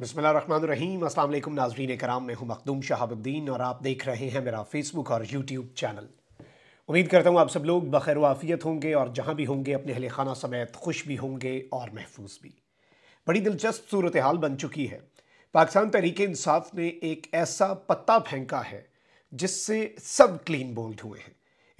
बसमीम अल्लाम नाजरीन कराम मैं हूँ मखदूम शहाबुद्दीन और आप देख रहे हैं मेरा फ़ेसबुक और यूट्यूब चैनल उम्मीद करता हूँ आप सब लोग बखैर वाफ़ियत होंगे और जहाँ भी होंगे अपने अहल खाना समेत खुश भी होंगे और महफूज भी बड़ी दिलचस्प सूरत हाल बन चुकी है पाकिस्तान तहरीक इंसाफ ने एक ऐसा पत्ता फेंका है जिससे सब क्लीन बोल्ड हुए हैं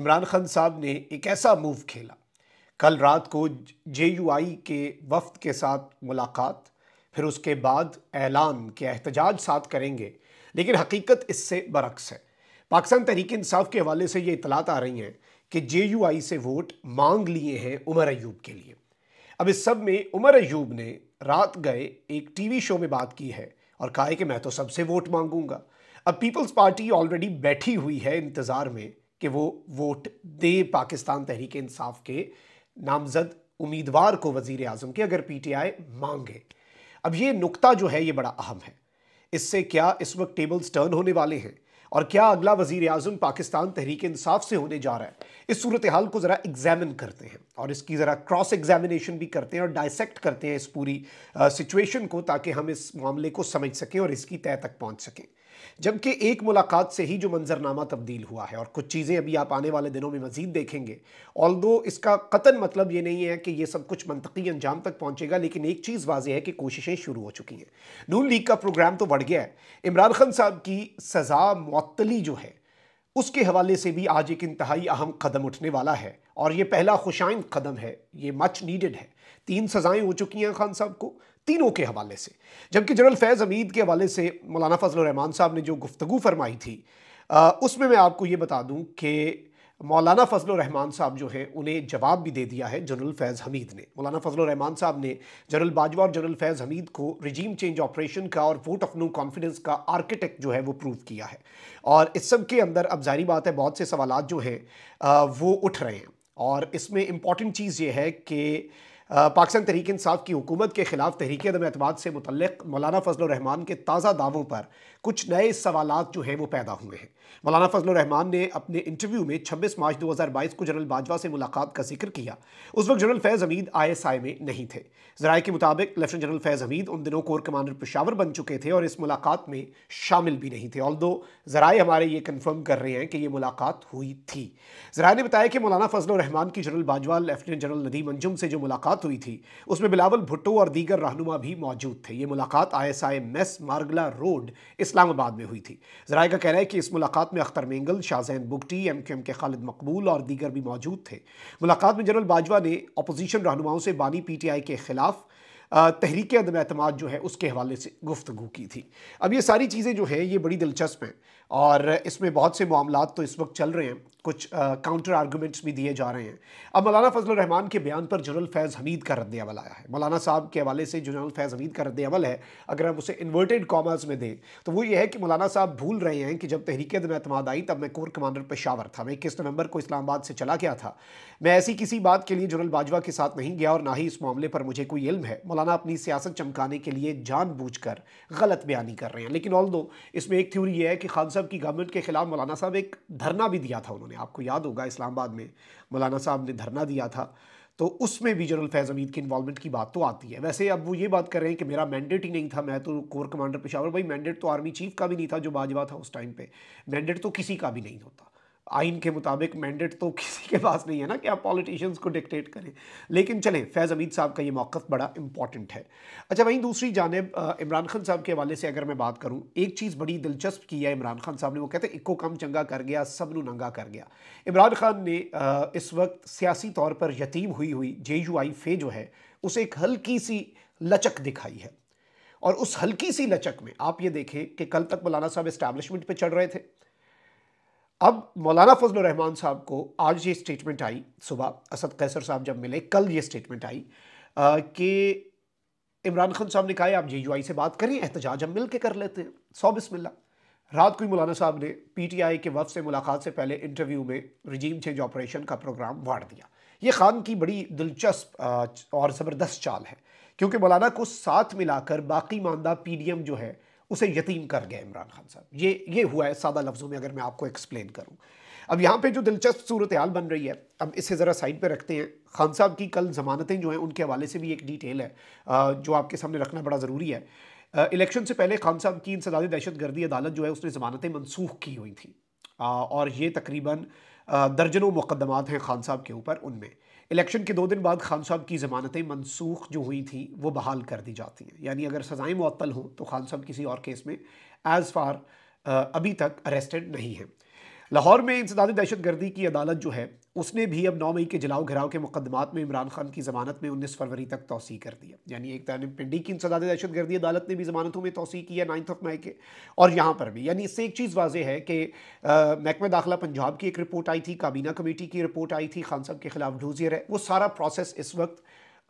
इमरान खान साहब ने एक ऐसा मूव खेला कल रात को जे यू आई के वफद के साथ मुलाकात फिर उसके बाद ऐलान के एहतजाज साथ करेंगे लेकिन हकीकत इससे बरक्स है पाकिस्तान तहरीक इंसाफ के हवाले से ये इतलात आ रही हैं कि जे यू आई से वोट मांग लिए हैं उमर अयूब के लिए अब इस सब में उमर अयूब ने रात गए एक टी वी शो में बात की है और कहा है कि मैं तो सबसे वोट मांगूंगा अब पीपल्स पार्टी ऑलरेडी बैठी हुई है इंतज़ार में कि वो वोट दे पाकिस्तान तहरीक इंसाफ के नामजद उम्मीदवार को वजीर अजम के अगर पी टी आई मांगे अब ये नुकता जो है ये बड़ा अहम है इससे क्या इस वक्त टेबल्स टर्न होने वाले हैं और क्या अगला वजीर आजम पाकिस्तान तहरीक इंसाफ से होने जा रहा है इस सूरत हाल को ज़रा एग्जामिन करते हैं और इसकी ज़रा क्रॉस एग्जामिनेशन भी करते हैं और डायसेक्ट करते हैं इस पूरी सिचुएशन को ताकि हम इस मामले को समझ सकें और इसकी तय तक पहुंच सकें जबकि एक मुलाकात से ही जो मंजरनामा तब्दील हुआ है और कुछ चीज़ें अभी आप आने वाले दिनों में मजीद देखेंगे ऑल इसका कतन मतलब ये नहीं है कि ये सब कुछ मनतकी अंजाम तक पहुँचेगा लेकिन एक चीज़ वाजह है कि कोशिशें शुरू हो चुकी हैं नून लीग का प्रोग्राम तो बढ़ गया है इमरान खान साहब की सज़ा मअतली जो है उसके हवाले से भी आज एक इंतहाई अहम कदम उठने वाला है और ये पहला खुशाइन कदम है ये मच नीडेड है तीन सज़ाएँ हो चुकी हैं खान साहब को तीनों के हवाले से जबकि जनरल फैज़ अमीद के हवाले से मौलाना फजल रहमान साहब ने जो गुफ्तु फरमाई थी उसमें मैं आपको ये बता दूँ कि मौलाना फजल रहमान साहब जो हैं उन्हें जवाब भी दे दिया है जनरल फैज़ हमीद ने मौलाना फजल रहमान साहब ने जनरल बाजवा और जनरल फैज़ हमीद को रिजीम चेंज ऑपरेशन का और वोट ऑफ नो कॉन्फिडेंस का आर्किटेक्ट जो है वो प्रूव किया है और इस सब के अंदर अब जारी बात है बहुत से सवाल जो हैं वो उठ रहे हैं और इसमें इम्पॉर्टेंट चीज़ ये है कि पाकिस्तान तहरीक इंसाफ की हुकूमत के खिलाफ तहरीक अदम अतमाद से मुतल मौलाना फजल रहमान के ताज़ा दावों पर कुछ नए सवाल जो हैं वो पैदा हुए हैं मौलाना फजल रहमान ने अपने इंटरव्यू में छब्बीस मार्च दो हज़ार बाईस को जनरल बाजवा से मुलाकात का जिक्र किया उस वक्त general Faiz Hameed I S I में नहीं थे जराये के मुताबिक लेफ्टिनेंट जनरल फैज़ हमीद उन दिनों कोर कमांडर पेशावर बन चुके थे और इस मुलाकात में शामिल भी नहीं थे ऑल दो जराए हमारे ये कन्फर्म कर रहे हैं कि ये मुलाकात हुई थी जराए ने बताया कि मौलाना फजल रहमान की general Bajwa lieutenant general Nadeem Anjum से जो मुलाकात मुलाकात हुई थी उसमें बिलावल भुट्टो और दीगर रहनुमा भी मौजूद थे ये मुलाकात I S I mess Margalla road Islamabad में हुई थी जराये का कहना है कि इस मुलाकात में Akhtar Mengal Shahzain Bugti M Q M के खालिद मकबूल और दीगर भी मौजूद थे मुलाकात में जनरल बाजवा ने अपोजिशन रहनुमाओं से बानी पी टी आई के खिलाफ तहरीक अदम अतमाद जो है उसके हवाले से गुफ्तु की थी अब ये सारी चीज़ें जो हैं ये बड़ी दिलचस्प हैं और इसमें बहुत से मामला तो इस वक्त चल रहे हैं कुछ काउंटर आर्गूमेंट्स भी दिए जा रहे हैं अब मौलाना फजल रहमान के बयान पर जनरल फैज़ हमीद का रद्द अमल आया है मौलाना साहब के हवाले से जनरल फैज़ हमीद का रद्द अमल है अगर हम उसे इन्वर्टेड कॉमर्स में दें तो वो ये है कि मौलाना साहब भूल रहे हैं कि जब तहरीक दिन अतमाद आई तब मैं कोर कमांडर पेशावर था मैं इक्कीस नवंबर को इस्लामाबाद से चला गया था मैं ऐसी किसी बात के लिए जनरल बाजवा के साथ नहीं गया और ना ही इस मामले पर मुझे कोई इल्म है मौलाना अपनी सियासत चमकाने के लिए कर गलत बयानी कर रहे हैं लेकिन ऑल दो इसमें एक थ्योरी यह है कि खान साहब की गवर्नमेंट के खिलाफ मौलाना साहब एक धरना भी दिया था उन्होंने में आपको याद होगा इस्लामाबाद में मौलाना साहब ने धरना दिया था तो उसमें भी जनरल फैज़ हमीद की इन्वॉलमेंट की बात तो आती है वैसे अब वो ये बात कर रहे हैं कि मेरा मैंडेट ही नहीं था मैं तो कोर कमांडर पेशावर भाई मैंडेट तो आर्मी चीफ का भी नहीं था जो बाजवा था उस टाइम पर मैंडेट तो किसी का भी नहीं होता आइन के मुताबिक मैंडेट तो किसी के पास नहीं है ना कि आप पॉलिटिशियंस को डिक्टेट करें लेकिन चलें फैज़ अमीद साहब का ये मौक़ बड़ा इंपॉर्टेंट है अच्छा वहीं दूसरी जानब इमरान खान साहब के हवाले से अगर मैं बात करूँ एक चीज़ बड़ी दिलचस्प की है इमरान खान साहब ने वो कहते हैं इक्को कम चंगा कर गया सब नंगा कर गया इमरान खान ने इस वक्त सियासी तौर पर यतीम हुई हुई जे यू आई फे जो है उसे एक हल्की सी लचक दिखाई है और उस हल्की सी लचक में आप ये देखें कि कल तक मौलाना साहब इस्टेब्लिशमेंट पर चढ़ रहे थे अब मौलाना फजल रहमान साहब को आज ये स्टेटमेंट आई सुबह असद कैसर साहब जब मिले कल ये स्टेटमेंट आई कि इमरान खान साहब ने कहा आप जे यू आई से बात करें एहतजाज हम मिल के कर लेते हैं सौ बिस्मिल्ला रात को ही मौलाना साहब ने पी टी आई के वफ से मुलाकात से पहले इंटरव्यू में रिजीम चेंज ऑपरेशन का प्रोग्राम वाड़ दिया ये खान की बड़ी दिलचस्प और ज़बरदस्त चाल है क्योंकि मौलाना को साथ मिलाकर बाकी मानदा पी डी एम जो है उसे यतीम कर गया इमरान खान साहब ये ये हुआ है सादा लफ्ज़ों में अगर मैं आपको एक्सप्लेन करूँ अब यहाँ पे जो दिलचस्प सूरत हाल बन रही है अब इसे ज़रा साइड पे रखते हैं खान साहब की कल ज़मानतें जो हैं उनके हवाले से भी एक डिटेल है जो आपके सामने रखना बड़ा ज़रूरी है इलेक्शन से पहले खान साहब की इंसदादी दहशत गर्दी अदालत जो है उसने ज़मानतें मनसूख की हुई थी और ये तकरीबन दर्जनों मुकदमात हैं खान साहब के ऊपर उनमें इलेक्शन के दो दिन बाद खान साहब की ज़मानतें मनसूख जो हुई थी वो बहाल कर दी जाती हैं यानी अगर सज़ाएँ मअतल हों तो खान साहब किसी और केस में एज़ फार अभी तक अरेस्टेड नहीं हैं लाहौर में इंसदाद गर्दी की अदालत जो है उसने भी अब नौ मई के जलाओ घिराव के मुकदमात में इमरान खान की जमानत में उन्नीस फरवरी तक तोसी कर दिया यानी एक जानब पिंडी की इंसदाद गर्दी अदालत ने भी जमानतों में तोसी की है नाइन्थ ऑफ मई के और यहाँ पर भी यानी इससे एक चीज़ वाजह है कि महकमा दाखिला पंजाब की एक रिपोर्ट आई थी काबीना कमेटी की रिपोर्ट आई थी खान साहब के खिलाफ ढूजियर है वो सारा प्रोसेस इस वक्त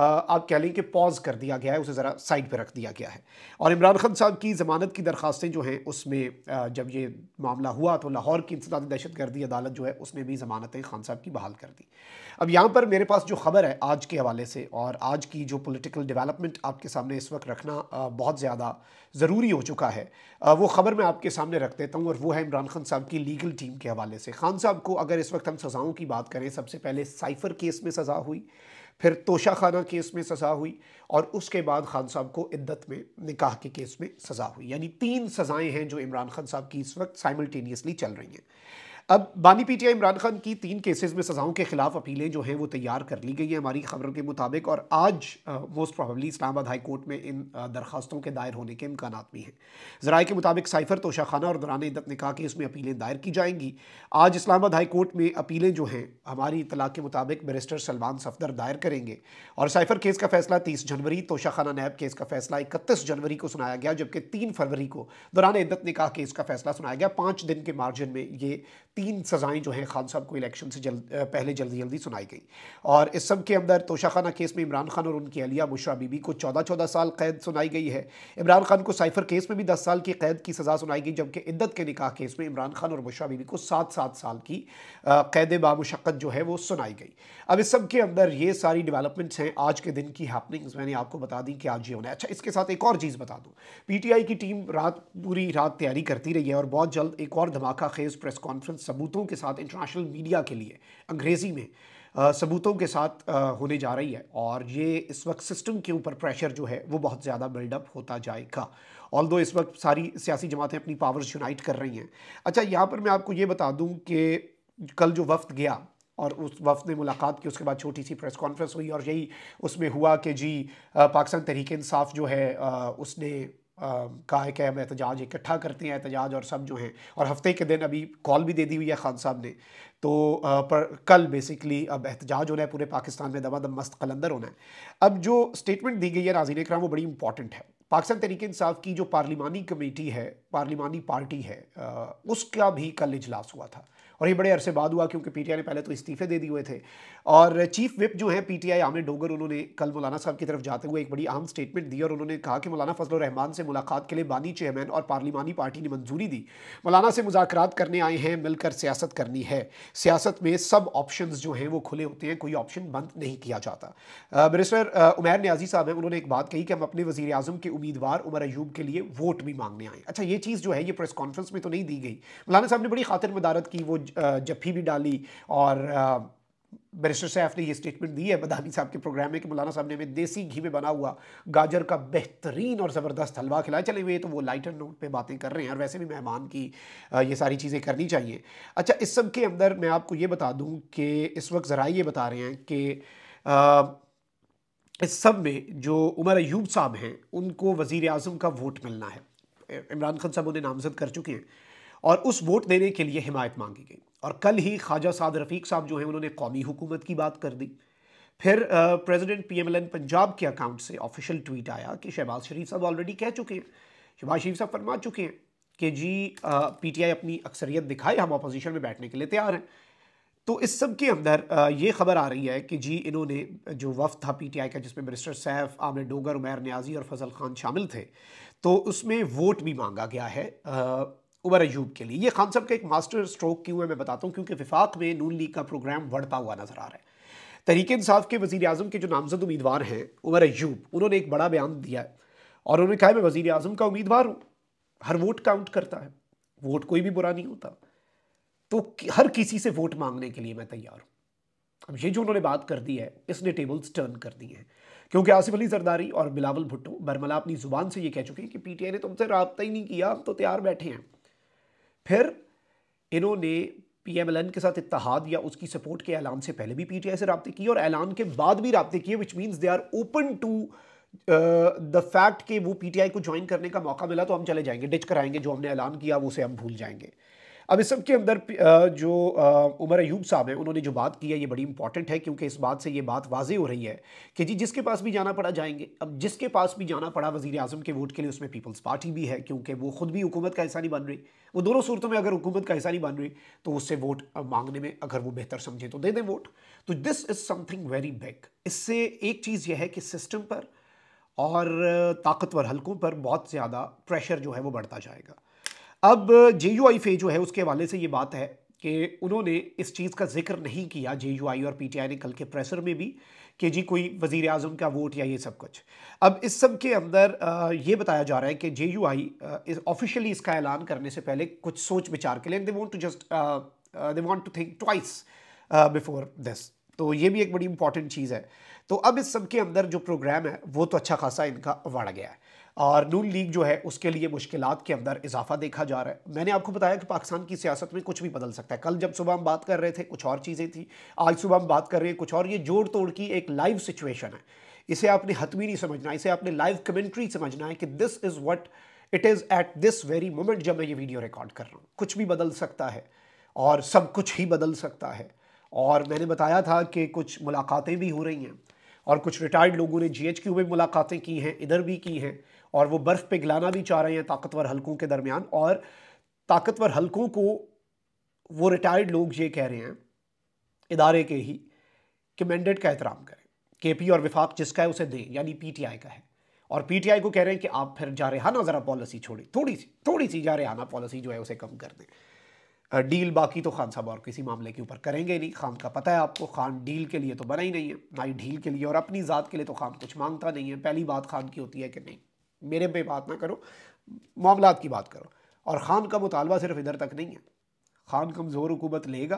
आप कह लें कि पॉज कर दिया गया है उसे ज़रा साइड पर रख दिया गया है और इमरान खान साहब की ज़मानत की दरख्वास्तें जो हैं उसमें जब ये मामला हुआ तो लाहौर की इंसदादी दहशत गर्दी अदालत जो है उसने भी ज़मानतें खान साहब की बहाल कर दी अब यहाँ पर मेरे पास जो खबर है आज के हवाले से और आज की जो पोलिटिकल डिवेलपमेंट आपके सामने इस वक्त रखना बहुत ज़्यादा ज़रूरी हो चुका है वो ख़बर मैं आपके सामने रख देता हूँ और वो है इमरान खान साहब की लीगल टीम के हवाले से खान साहब को अगर इस वक्त हम सज़ाओं की बात करें सबसे पहले साइफर केस में सज़ा हुई फिर तोशा खाना केस में सज़ा हुई और उसके बाद खान साहब को इद्दत में निकाह के केस में सज़ा हुई यानी तीन सज़ाएँ हैं जो इमरान खान साहब की इस वक्त साइमल्टेनियसली चल रही हैं अब बानी पी इमरान खान की तीन केसेस में सजाओं के खिलाफ अपीलें जो हैं वो तैयार कर ली गई हैं हमारी खबरों के मुताबिक और आज most probably Islamabad high court में इन दरखास्तों के दायर होने के इम्कान भी हैं जराए के मुताबिक साइफर तोशा खाना और दुरान इदत ने कहा कि इसमें अपीलें दायर की जाएंगी आज इस्लामाबाद हाई कोर्ट में अपीलें जो हैं हमारी इतला के मुताबिक बैरिस्टर सलमान सफदर दायर करेंगे और साइफर केस का फैसला तीस जनवरी तोशा खाना नैब केस का फैसला इकतीस जनवरी को सुनाया गया जबकि तीन फरवरी को दुरान इद्दत कहा केस का फैसला सुनाया गया पाँच दिन के मार्जिन में ये तीन सज़ाएँ जो हैं खान साहब को इलेक्शन से जल्द पहले जल्दी जल्दी सुनाई गई और इस सब के अंदर तोशाखाना केस में इमरान खान और उनकी अलिया बुशरा बीबी को चौदह चौदह साल कैद सुनाई गई है इमरान खान को साइफर केस में भी दस साल की कैद की सज़ा सुनाई गई जबकि इद्दत के निकाह केस में इमरान खान और बुशरा बीबी को सात सात साल की कैद बामशक्क़त जो है वो सुनाई गई अब इस सब के अंदर ये सारी डिवेलपमेंट्स हैं आज के दिन की हैपनिंग्स मैंने आपको बता दी कि आज ये होना है अच्छा इसके साथ एक और चीज़ बता दूँ पी टी आई की टीम रात पूरी रात तैयारी करती रही है और बहुत जल्द एक और धमाका खेज़ प्रेस कॉन्फ्रेंस सबूतों के साथ इंटरनेशनल मीडिया के लिए अंग्रेज़ी में आ, सबूतों के साथ आ, होने जा रही है और ये इस वक्त सिस्टम के ऊपर प्रेशर जो है वो बहुत ज़्यादा बिल्डअप होता जाएगा ऑल दो इस वक्त सारी सियासी जमातें अपनी पावर्स यूनाइट कर रही हैं अच्छा यहाँ पर मैं आपको ये बता दूँ कि कल जो वफ्त गया और उस वफ़्त ने मुलाकात की उसके बाद छोटी सी प्रेस कॉन्फ्रेंस हुई और यही उसमें हुआ कि जी पाकिस्तान तहरीक इंसाफ जो है उसने का है कि हम एहतजाज इकट्ठा करते हैं एहतजाज और सब जो हैं और हफ्ते के दिन अभी कॉल भी दे दी हुई है खान साहब ने तो आ, पर कल बेसिकली अब एहतजाज होना है पूरे पाकिस्तान में दमा दम मस्त कलंदर होना है अब जो स्टेटमेंट दी गई है नाजीन कराम वो बड़ी इंपॉर्टेंट है पाकिस्तान तरीक इंसाफ की जो पार्लिमानी कमेटी है पार्लिमानी पार्टी है आ, उसका भी कल इजलास हुआ था और ये बड़े अरसे बाद हुआ क्योंकि पीटीआई ने पहले तो इस्तीफे दे दिए हुए थे और चीफ विप जो है पीटीआई आमिर डोगर उन्होंने कल मौलाना साहब की तरफ जाते हुए एक बड़ी अहम स्टेटमेंट दी और उन्होंने कहा कि मौलाना फजल रहमान से मुलाकात के लिए बानी चेयरमैन और पार्लिमानी पार्टी ने मंजूरी दी मौलाना से मुजात करने आए हैं मिलकर सियासत करनी है सियासत में सब ऑप्शन जो हैं वो खुले होते हैं कोई ऑप्शन बंद नहीं किया जाता मिनिस्टर उमैर न्याजी साहब हैं उन्होंने एक बात कही कि हम अपने वजी अजम के उम्मीदवार उमर अयूब के लिए वोट भी मांगने आए अच्छा ये चीज़ जो है ये प्रेस कॉन्फ्रेंस में तो नहीं दी गई मौलाना साहब ने बड़ी ख़ातिर मदारत की वो जफी भी डाली और बैरिस्टर साहब ने ये स्टेटमेंट दी है बदामी साहब के प्रोग्राम में कि मौलाना साहब ने हमें देसी घी में बना हुआ गाजर का बेहतरीन और ज़बरदस्त हलवा खिलाया चले हुए तो वो लाइटर नोट पे बातें कर रहे हैं और वैसे भी मेहमान की ये सारी चीज़ें करनी चाहिए अच्छा इस सब के अंदर मैं आपको ये बता दूँ कि इस वक्त ज़रा ये बता रहे हैं कि इस सब में जो उमर अयूब साहब हैं उनको वज़ी अजम का वोट मिलना है इमरान खान साहब उन्हें नामजद कर चुके हैं और उस वोट देने के लिए हिमायत मांगी गई और कल ही ख्वाजा साद रफ़ीक साहब जो हैं उन्होंने कौमी हुकूमत की बात कर दी फिर प्रेसिडेंट पीएमएलएन पंजाब के अकाउंट से ऑफिशियल ट्वीट आया कि शहबाज शरीफ साहब ऑलरेडी कह चुके हैं शहबाज शरीफ साहब फरमा चुके हैं कि जी पीटीआई अपनी अक्सरियत दिखाए हम अपोजिशन में बैठने के लिए तैयार हैं तो इस सब के अंदर ये खबर आ रही है कि जी इन्होंने जो वफ़ था पीटीआई का जिसमें मिनिस्टर सैफ आमिर डोगर उमैर न्याजी और फजल खान शामिल थे तो उसमें वोट भी मांगा गया है आ, उमर अयूब के लिए ये खान साहब का एक मास्टर स्ट्रोक क्यों है मैं बताता हूँ क्योंकि विफाक में नून लीग का प्रोग्राम बढ़ता हुआ नजर आ रहा है तहरीक इंसाफ के वजी अजम के जो नामजद उम्मीदवार हैं उमर अयूब उन्होंने एक बड़ा बयान दिया है और उन्होंने कहा मैं वजी अजम का उम्मीदवार हूँ हर वोट काउंट करता है वोट कोई भी बुरा नहीं होता तो हर किसी से वोट मांगने के लिए मैं तैयार हूँ अब ये जो उन्होंने बात कर दी है इसने टेबल्स टर्न कर दी हैं क्योंकि आसिफ अली जरदारी और बिलावल भुट्टो बरमला अपनी ज़ुबान से ये कह चुके हैं कि पीटीआई ने तुमसे रबता ही नहीं किया हम तो तैयार बैठे हैं फिर इन्होंने पीएमएलएन के साथ इतिहाद या उसकी सपोर्ट के ऐलान से पहले भी पीटीआई से रबते किए और ऐलान के बाद भी रबते किए which means they are open to the fact कि वो पीटीआई को ज्वाइन करने का मौका मिला तो हम चले जाएंगे डिच कराएंगे जो हमने ऐलान किया वो उसे हम भूल जाएंगे अब इस सब के अंदर जो उमर अयूब साहब हैं उन्होंने जो बात की है ये बड़ी इंपॉर्टेंट है क्योंकि इस बात से ये बात वाजे हो रही है कि जी जिसके पास भी जाना पड़ा जाएंगे अब जिसके पास भी जाना पड़ा वजी अजम के वोट के लिए उसमें पीपल्स पार्टी भी है क्योंकि वो खुद भी हुकूमत का हिस्सा नहीं बन रही वो दोनों सूरतों में अगर हुकूमत का हिस्सा नहीं बन रही तो उससे वोट मांगने में अगर वो बेहतर समझें तो दे दें वोट तो this is something very big इससे एक चीज़ यह है कि सिस्टम पर और ताकतवर हलकों पर बहुत ज़्यादा प्रेशर जो है वो बढ़ता जाएगा अब जे यू आई फे जो है उसके हवाले से ये बात है कि उन्होंने इस चीज़ का जिक्र नहीं किया जे यू आई और पी टी आई ने कल के प्रेसर में भी कि जी कोई वज़ी अजम का वोट या ये सब कुछ अब इस सब के अंदर ये बताया जा रहा है कि जे यू आई ऑफिशियली इसका ऐलान करने से पहले कुछ सोच विचार के लिए they want to just they want to think twice before this तो ये भी एक बड़ी इंपॉर्टेंट चीज़ है तो अब इस सब के अंदर जो प्रोग्राम है वो तो अच्छा खासा इनका बढ़ गया है और नून लीग जो है उसके लिए मुश्किल के अंदर इजाफा देखा जा रहा है मैंने आपको बताया कि पाकिस्तान की सियासत में कुछ भी बदल सकता है कल जब सुबह हम बात कर रहे थे कुछ और चीज़ें थी आज सुबह हम बात कर रहे हैं कुछ और ये जोड़ तोड़ की एक लाइव सिचुएशन है इसे आपने हतमी नहीं समझना इसे आपने लाइव कमेंट्री समझना है कि this is what it is at this very moment जब मैं ये वीडियो रिकॉर्ड कर रहा हूँ कुछ भी बदल सकता है और सब कुछ ही बदल सकता है और मैंने बताया था कि कुछ मुलाकातें भी हो रही हैं और कुछ रिटायर्ड लोगों ने जी एच क्यू में मुलाकातें की हैं इधर भी की हैं और वो बर्फ़ पिघलाना भी चाह रहे हैं ताकतवर हलकों के दरमियान और ताकतवर हलकों को वो रिटायर्ड लोग ये कह रहे हैं इदारे के ही कि मैंडेट का एहतराम करें के पी और विफाक जिसका है उसे दें यानी पी टी आई का है और पी टी आई को कह रहे हैं कि आप फिर जा रेहाना ज़रा पॉलिसी छोड़ें थोड़ी सी थोड़ी सी जा रेहाना पॉलिसी जो है उसे कम कर दें डील बाकी तो खान साहब और किसी मामले के ऊपर करेंगे नहीं खान का पता है आपको खान डील के लिए तो बना ही नहीं है ना ही डील के लिए और अपनी ज़ात के लिए तो खान कुछ मांगता नहीं है पहली बात खान की होती है कि नहीं मेरे पे बात ना करो मामला की बात करो और ख़ान का मुतालबा सिर्फ इधर तक नहीं है ख़ान कमज़ोर हुकूमत लेगा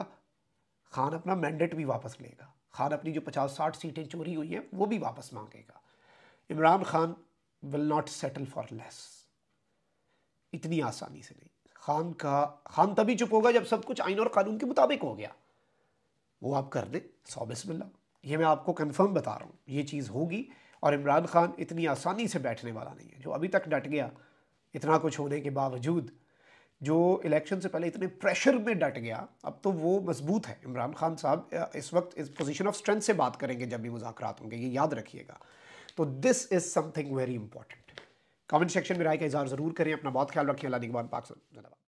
ख़ान अपना मैंडेट भी वापस लेगा ख़ान अपनी जो पचास साठ सीटें चोरी हुई हैं वो भी वापस मांगेगा Imran Khan will not settle for less इतनी आसानी से नहीं खान का खान तभी चुप होगा जब सब कुछ आइन और कानून के मुताबिक हो गया वो आप कर दें सौ बिस्मिल्लाह ये मैं आपको कंफर्म बता रहा हूँ ये चीज़ होगी और इमरान खान इतनी आसानी से बैठने वाला नहीं है जो अभी तक डट गया इतना कुछ होने के बावजूद जो इलेक्शन से पहले इतने प्रेशर में डट गया अब तो वो मजबूत है इमरान खान साहब इस वक्त इस पोजीशन ऑफ स्ट्रेंथ से बात करेंगे जब भी मुजाकर होंगे ये याद रखिएगा तो this is something very important comment section में राय का इजहार ज़रूर करें अपना बहुत ख्याल रखिए अल्लाह पाक धन्यवाद